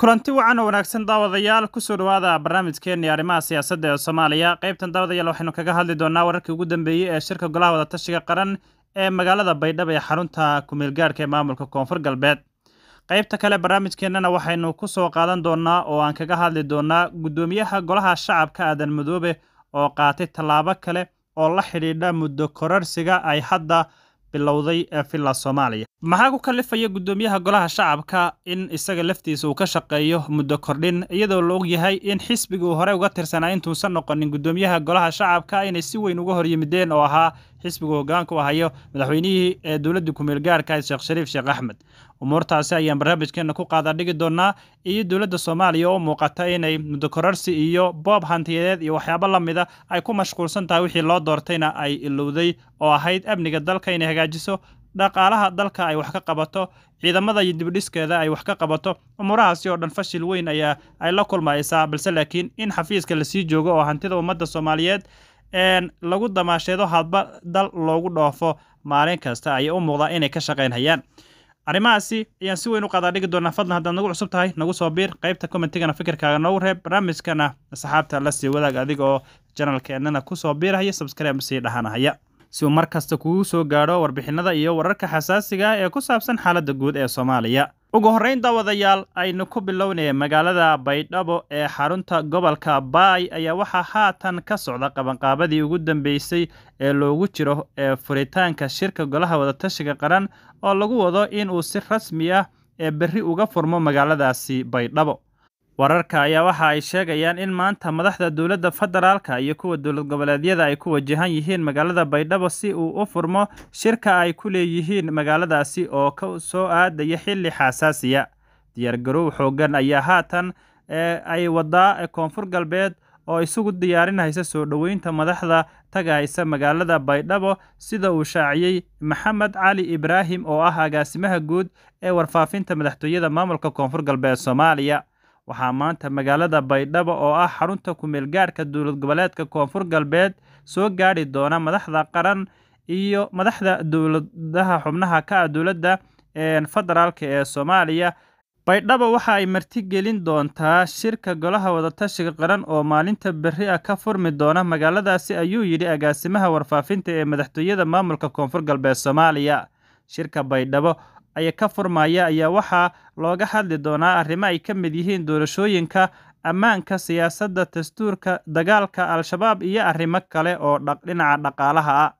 kulanti wacan oo wanaagsan daawadayaal kusoo dhawaada barnaamijkeenii arrimaha siyaasadda ee soomaaliya qaybtan daawadayaal waxaynu kaga hadli doonaa wararkii ugu dambeeyey ee shirka golaha wadatashiga qaran ee magaalada baydhabo ee xarunta kumeelgaarhka ee maamulka koonfur galbeed qaybta kale barnaamijkeennana waxaynu ku soo qaadan doonaa oo aan kaga hadli doonaa guddoomiyaha golaha shacabka aadan madoobe oo qaatay tallaabo kale oo la xidhiidha muddo kororsiga ay hadda bilowday ee villa soomaaliya maxaa ku kalifaya guddoomiyaha golaha shacabka in isaga laftiisa uu ka shaqeeyo muddo kordhin iyadoo la og yahay in xisbiga uu horey uga tirsanaa intuusan noqonin guddoomiyaha golaha shacabka inay si weyn uga horyimideen oo ahaa xisbigu hoggaanka u ahayo madaxweynihii ee dowladda kumeel gaarka ah, sheekh shariif sheekh axmed umuurtaasi ayaan barnaamijkeenna ku qaada dhigi doonaa iyo dowladda soomaaliya oo muuqata inay mudokorarsi iyo boob hantiyadeed iyo waxyaabo la mida ay ku mashquulsan tahay wixii loo doortayna ay ilowday oo ahayd amniga dalka inay hagaajiso dhaqaalaha dalka ay wax ka qabato ciidamada iyo dibidhiskeeda ay wax ka qabato umuurahaasi oo dhan fashil weyn ayaa ay la kulmaysaa balse laakiin in xafiiska lasii joogo oo hantida ummadda soomaaliyeed lagu damaasheedo hadba dal loogu dhoofo maalin kasta ayay u muuqdaa inay ka shaqaynhayaan arrimahaasi ayaan si weyn u qadaadhigi doonaa fadlan haddaad nagu cusub tahay nagu soo biir qaybta commentigana fikirkaaga noogu reeb barnaamijkana asxaabta la sii wadaag adiga oo janalkeennana ku soo biirahaya sii dhahanahaya si uu mar kasta kugu soo gaadho warbixinada iyo wararka xasaasiga ah ee ku saabsan xaaladda guud ee soomaaliya ugu horrayn daawadayaal aynu ku bilownaya magaalada baydhabo ee xarunta gobolka baay ayaa waxaa haatan ka socda qabanqaabadii ugu dambeysay ee loogu jiro ee furitaanka shirka golaha wadatashiga qaran oo lagu wado in uu si rasmi ah ee berri uga furmo magaaladaasi baydhabo Wararka ayaa waxa ay sheegayaan in maanta madaxda dowladda federaalka iyo kuwa dowlad goboleedyada ay ku wajahan yihiin magaalada Baydhabo si uu u furmo shirka ay ku leeyihiin magaaladaasi oo ka soo aadaya xilli xasaasiya. Diyaargarow xooggan ayaa haatan eh, ay wadaa eh, Koonfur Galbeed oo isugu diyaarinaysa soo dhoweynta madaxda tagaysa magaalada Baydhabo sida uu shaaciyey Maxamed Cali Ibraahim oo ah agaasimaha guud ee warfaafinta madaxtooyada maamulka Koonfur Galbeed Soomaaliya waxaa maanta magaalada baydhabo oo ah xarunta ku-meel gaadhka dowlad goboleedka koonfur galbeed soo gaadhi doona madaxda qaran iyo madaxda dowladaha xubnaha ka ah dowladda federaalk ee soomaaliya baydhabo waxa ay martigelin doontaa shirka golaha wadatashiga qaran oo maalinta berri ah ka furmi doona magaaladaasi ayuu yidhi agaasimaha warfaafinta ee madaxtooyada maamulka koonfur galbeed soomaaliya shirka baydhabo aya ka furmaya ayaa waxaa looga hadli doonaa arrimo ay ka mid yihiin doorashooyinka ammaanka siyaasadda dastuurka dagaalka al-shabaab iyo arrimo kale oo dhinaca dhaqaalaha ah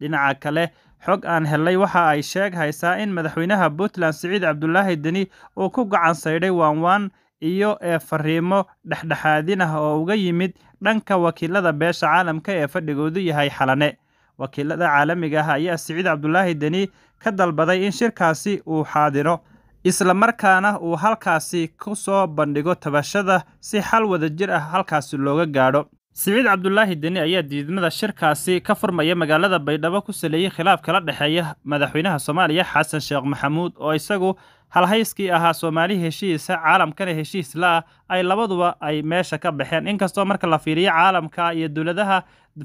dhinaca kale xog aan helay waxa ay sheeghaysaa in madaxweynaha puntland siciid cabdulaahi deni uu ku gacan saydhay waanwaan iyo ee fariimo dhexdhexaadin ah oo uga yimid dhanka wakiilada beesha caalamka ee fadhigoodu yahay xalane wakiilada caalamiga ah ayaa siciid cabdulaahi deni ka dalbaday in shirkaasi uu xaadiro islamarkaana uu halkaasi ku soo bandhigo tabashada si xal wada jir ah halkaasi looga gaadho siciid cabdulaahi deni ayaa diidmada shirkaasi ka furmaya magaalada baydhabo ku saleeyey khilaaf kala dhexeeya madaxweynaha soomaaliya xasan sheekh maxamuud oo isagu halhayskii ahaa soomaali heshiisa caalamkana heshiis la ah ay labaduba ay meesha ka baxeen inkastoo marka la fiiriyo caalamka iyo dowladaha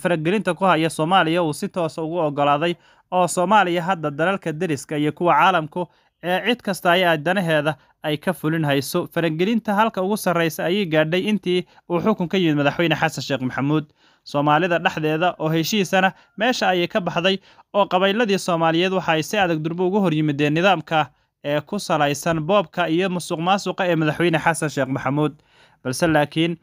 faragelinta ku haya soomaaliya uu si toosa ah ugu ogolaaday oo soomaaliya hadda dalalka deriska iyo kuwa caalamku ee cid kasta ayaa danaheeda ay ka fulin hayso faragelinta halka ugu sarraysa ayay gaadhay intii uu xukun ka yimid madaxweyne xasan sheekh maxamuud soomaalida dhexdeeda oo heshiisana meesha ayay ka baxday oo qabayladii soomaaliyeed waxa ay si adag durbo ugu horyimideen nidaamka ee ku salaysan boobka iyo musuq maasuqa ee madaxweyne xasan sheekh maxamuud balse laakiin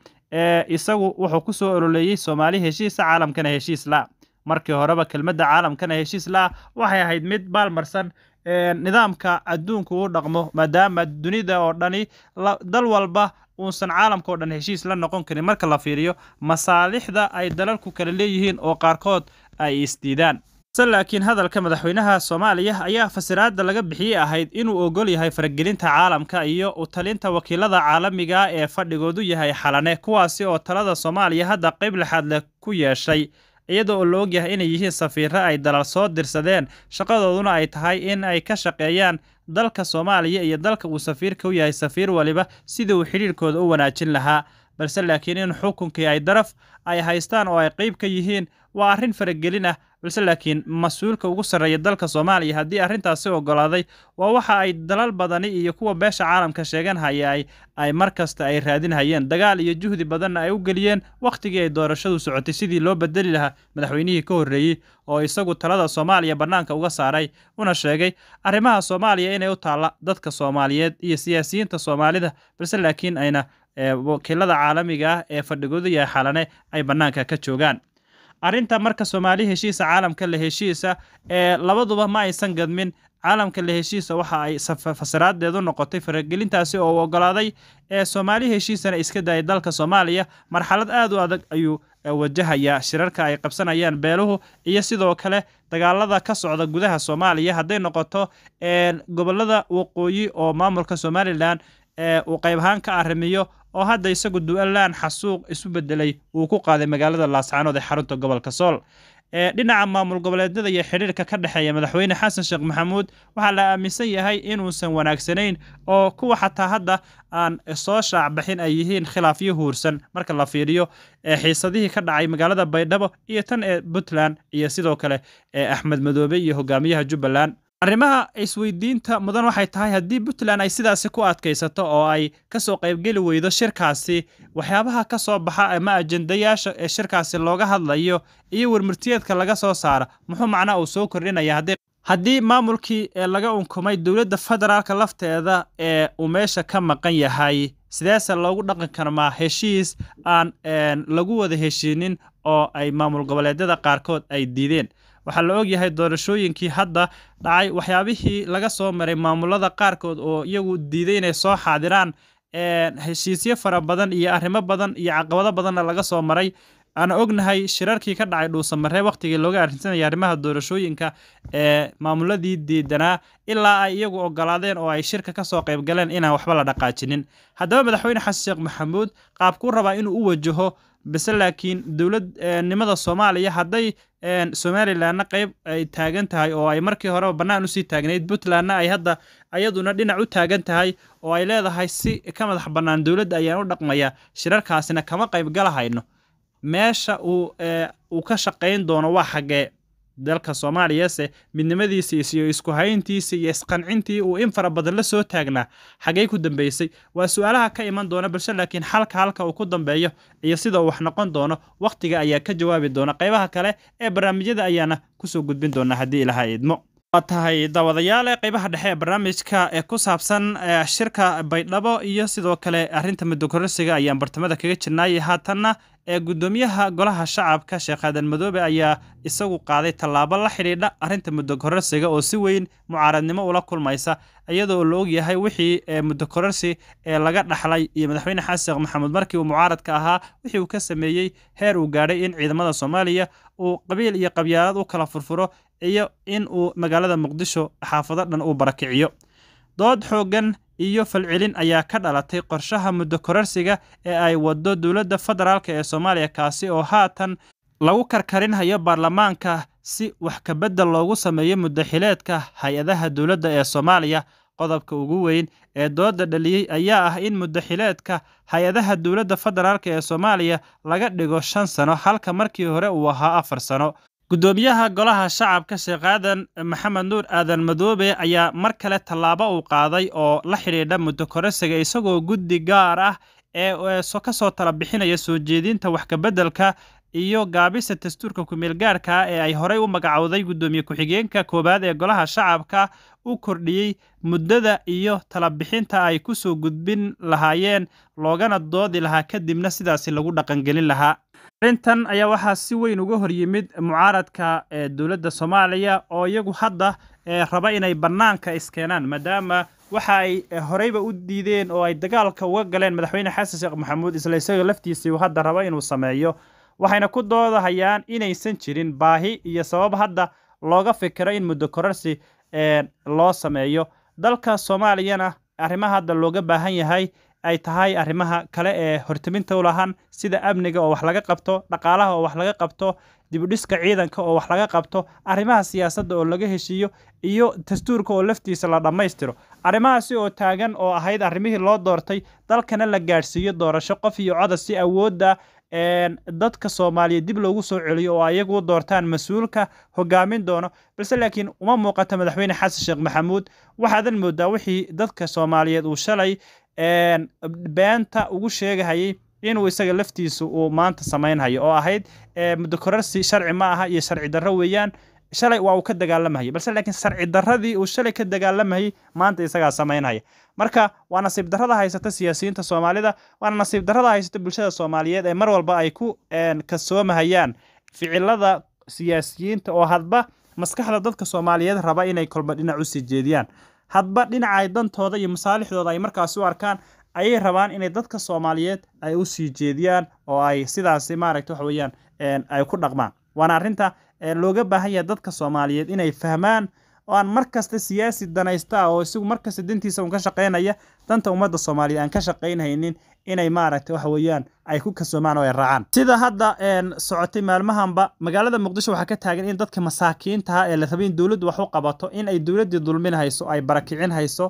isagu wuxuu ku soo ololeeyey soomaali heshiisa caalamkana heshiis la markii horeba kelmadda caalamkana heshiis la waxay ahayd mid baalmarsan nidaamka adduunku uu dhaqmo maadaama dunida oo dhani dal walba uusan caalamka oo dhan heshiis la noqon karin marka la fiiriyo masaalixda ay dalalku kala leeyihiin oo qaarkood ay isdiidaan se laakiin hadalka madaxweynaha soomaaliya ayaa fasiraadda laga bixiyey ahayd inuu ogol yahay faragelinta caalamka iyo utalinta wakiilada caalamiga ah ee fadhigoodu yahay xalane kuwaasi oo talada soomaaliya hadda qayb lixaad leh ku yeeshay iyadoo oo la ogyahay inay yihiin safiirro ay dalal soo dirsadeen shaqadooduna ay tahay in ay ka shaqeeyaan dalka soomaaliya iyo dalka uu safiirka u yahay safiir waliba sidii uu xidhiirkooda u wanaajin lahaa balse laakiin in xukunkii ay daraf ay haystaan oo ay qayb ka yihiin waa arrin faragelin ah balse laakiin mas-uulka ugu sarreeya dalka soomaaliya haddii arrintaasi ogolaaday waa waxa ay dalal badani iyo kuwa beesha caalamka sheegan hayay ay mar kasta ay raadinhayeen dagaal iyo juhdi badanna ay u geliyeen wakhtigii ay doorashadu socotay sidii loo bedeli lahaa madaxweynihii ka horreeyey oo isagu talada soomaaliya bannaanka uga saaray una sheegay arrimaha soomaaliya inay u taalla dadka soomaaliyeed iyo siyaasiyiinta soomaalida balse laakiin ayna eh, wakiilada caalamiga ah ee fadhigooda yahay xalane ay bannaanka ka joogaan arrinta marka soomaali heshiisa caalamka la heshiisa ee labaduba ma aysan gadmin caalamka la heshiisa waxa ay fasiraadeedu noqotay faragelintaasi oo u ogolaaday ee soomaali heshiisana iska dayay dalka soomaaliya marxalad aad u adag ayuu wajahayaa shirarka ay qabsanayaan beeluhu iyo sidoo kale dagaalada ka socda gudaha soomaaliya hadday noqoto gobolada waqooyi oo maamulka somalilan uu qayb ka arrimiyo oo hadda isagu du'alaan xasuuq isu bedelay uu ku qaaday magaalada laascaanood ee xarunta gobolka sool ee dhinaca maamul goboleedyada iyo xidhiirka ka dhexeeya madaxweyne xasan sheekh maxamuud waxaa la aaminsan yahay inuusan wanaagsanayn oo kuwa xataa hadda aan soo shaacbixin ay yihiin khilaafyo huursan marka la fiiriyo ee xiisadihii ka dhacay magaalada baydhabo iyo tan ee puntland iyo sidoo kale ee axmed madoobe iyo hogaamiyaha jubbaland arrimaha isweydiinta mudan waxay tahay haddii puntland ay sidaasi ku adkaysato oo ay ka soo qaybgeli weydo shirkaasi waxyaabaha ka soo baxa ama ajendayaasha ee shirkaasi looga hadlayo iyo warmurtiyeedka laga soo saara muxuu macnaha uu soo kordhinaya haddii maamulkii laga unkumay dowladda federaalka lafteeda ee uu meesha ka maqan yahay sidaase loogu dhaqan karmaa heshiis aan lagu wada heshiinin oo ay maamul goboleedyada qaarkood ay diideen waxaa la og yahay doorashooyinkii hadda dhacay waxyaabihii laga soo maray maamulada qaarkood oo iyagu diiday inay soo xaadiraan heshiisyo fara badan iyo arrimo badan iyo caqabado badanna laga soo maray aana ognahay shirarkii ka dhacay dhuusamaree wakhtigii looga arrinsanaya arrimaha doorashooyinka ee maamuladii diidanaa ilaa ay iyagu ogolaadeen oo ay shirka ka kasoo qaybgaleen inaan waxba la dhaqaajinin haddaba madaxweyne xasan sheekh maxamuud qaabkuu rabaa inuu u wajaho base laakiin eh, nimada soomaaliya hadday eh, somalilanna qeyb ay taagan tahay oo ay markii horeba bannaan usii taagnayd puntlandna ay hadda ayaduna dhinac u taagan tahay oo ay leedahay si ka madax bannaan dowladda ayaan u dhaqmaya shirarkaasina kama qayb galahayno meesha uu eh, uu ka shaqayn doono waa xaggee dalka soomaaliyase midnimadiisiisi iyo isku hayntiisii iyo isqancintii uu in fara badan la soo taagnaa xaggay ku dambeysay waa su-aalaha ka iman doona bulsho laakiin xalka halka uu ku dambeeyo iyo sida uu wax noqon doono wakhtiga ayaa ka jawaabi doona qaybaha kale ee barnaamijyada ayaana ku soo gudbin doonaa haddii ilaha idmo tahay daawadayaale qaybaha dhexe ee barnaamijka ee ku saabsan eh, shirka baydhabo iyo sidoo kale arrinta muddokororsiga ayaan bartamada kaga jirnaay haatanna ee guddoomiyaha golaha shacabka sheekh aadan madoobe ayaa isagu qaaday tallaabo la xidhiidha arrinta muddokororsiga oo si weyn mucaaradnimo ula kulmaysa iyadoo la og yahay wixii ee muddokororsi ee laga dhaxlay iyo madaxweyne xasan sheekh maxamuud markii uu mucaaradka ahaa wixii uu ka sameeyey heer uu gaadhay in ciidamada soomaaliya uu qabiil iyo qabyaalad u kala furfuro iyo in uu magaalada muqdisho xaafado dhan uu barakiciyo dood xooggan iyo falcelin ayaa ka dhalatay qorshaha muddo ee ay waddo dowladda federaalk ee soomaaliya kaasi oo haatan lagu karkarinhayo baarlamaanka si wax kabeddel loogu sameeyo muddaxileedka hay-adaha dowladda ee soomaaliya qodobka ugu weyn ee dooda dhaliyey ayaa ah in muddaxileedka hay-adaha dowladda federaalk ee soomaaliya laga dhigo shan sano halka markii hore uu ahaa afar sano guddoomiyaha golaha shacabka sheekh aadan maxamed nuur aadan madoobe ayaa mar kale tallaabo uu qaaday oo la xidhiidha muddo isagoo guddi gaar ah ee kasoo tala bixinaya soo jeedinta waxkabeddelka iyo gaabisa dastuurka ku-meel ah ee ay horey u magacowday guddoomiye ku-xigeenka koowaad ee golaha shacabka u kordhiyey muddada iyo talabixinta ay ku soo gudbin lahaayeen loogana doodi lahaa kadibna sidaasi lagu dhaqangelin lahaa Arrintan ayaa waxaa si weyn uga hor yimid mucaaradka dowladda Soomaaliya oo iyagu hadda raba inay bannaanka iskeenaan maadaama waxa ay horeyba u diideen oo ay dagaalka uga galeen madaxweyne xasan sheekh maxamuud isla isaga laftiisii uu hadda raba inuu sameeyo waxayna ku doodahayaan inaysan jirin baahi iyo sabab hadda looga fikiro in muddo kororsi loo sameeyo dalka Soomaaliyana arrimaha hadda looga baahan yahay ay tahay arrimaha kale ee hortiminta u lahan sida amniga oo wax laga qabto dhaqaalaha oo wax laga qabto dibudhiska ciidanka oo wax laga qabto arrimaha siyaasadda oo laga heshiiyo iyo dastuurka oo laftiisa la dhammaystiro arrimahaasi oo taagan oo ahayd arrimihii loo doortay dalkana la gaadhsiiyo doorasho qof iyo coda si awoodda dadka soomaaliyeed dib loogu soo celiyo oo ayagu doortaan mas-uulka hogaamin doono balse laakiin uma muuqata madaxweyne xasan sheekh maxamuud waxaadan moodaa wixii dadka soomaaliyeed uu shalay beenta ugu sheegahayay inuu isaga laftiisa uu maanta samaynhayo oo ahayd mudakorarsi sharci ma aha iyo sharci darro weeyaan shalay waa uu ka dagaalamahayay balse laakiin sharci darradii uu shalay ka dagaalamayay maanta isagaa samaynhaya marka waa nasiib darrada haysata siyaasiyiinta soomaalida waana nasiib darrada haysata bulshada soomaaliyeed ee mar walba ay ku kasoomahayaan ficilada siyaasiyiinta oo hadba maskaxda dadka soomaaliyeed raba inay kolba dhinac u sii jeediyaan hadba dhinacay dantooda iyo masaalixdooda ay markaas u arkaan ayay rabaan inay dadka soomaaliyeed ay u sii jeediyaan oo ay sidaasi maaragta waxa weeyaan ay ku dhaqmaan waana arrinta looga baahan yahay dadka soomaaliyeed inay fahmaan oo aan mar kasta siyaasi danaysta ah oo isagu mar kasta dantiisa un ka shaqaynaya danta ummadda soomaaliya aan ka shaqaynhaynin inay maaragta waxa weeyaan ay ku kasoomaan oo ay raacaan sida hadda socotay maalmahanba magaalada muqdisho waxaa ka taagan in dadka masaakiintaha ah ee la rabay in dowladdu wax u qabato in ay dowladdii dulminhayso ay barakicinhayso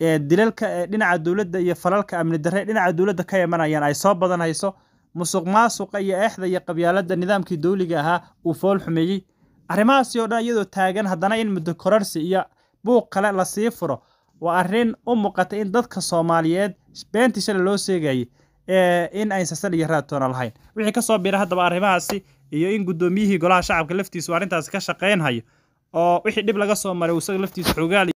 hayso dilalka dhinaca dowladda iyo falalka amni darre dhinaca dowladda ka imanayaan ay soo badan hayso musuq maasuqa iyo eexda iyo qabyaaladda nidaamkii dowliga ahaa uu fool xumeeyey Arrimahaasi oo dhan iyadoo taagan haddana in muddo kororsi iyo buuq kale la sii furo waa arrin u muuqata in dadka Soomaaliyeed beentii shalay loo sheegayay in aysan saldhig raad toona lahayn wixii kasoo bira haddaba arrimahaasi iyo in guddoomiyihii golaha shacabka laftiisu arrintaasi ka shaqaynhayo oo wixii dhib laga soo maray isaga laftiisa xogaal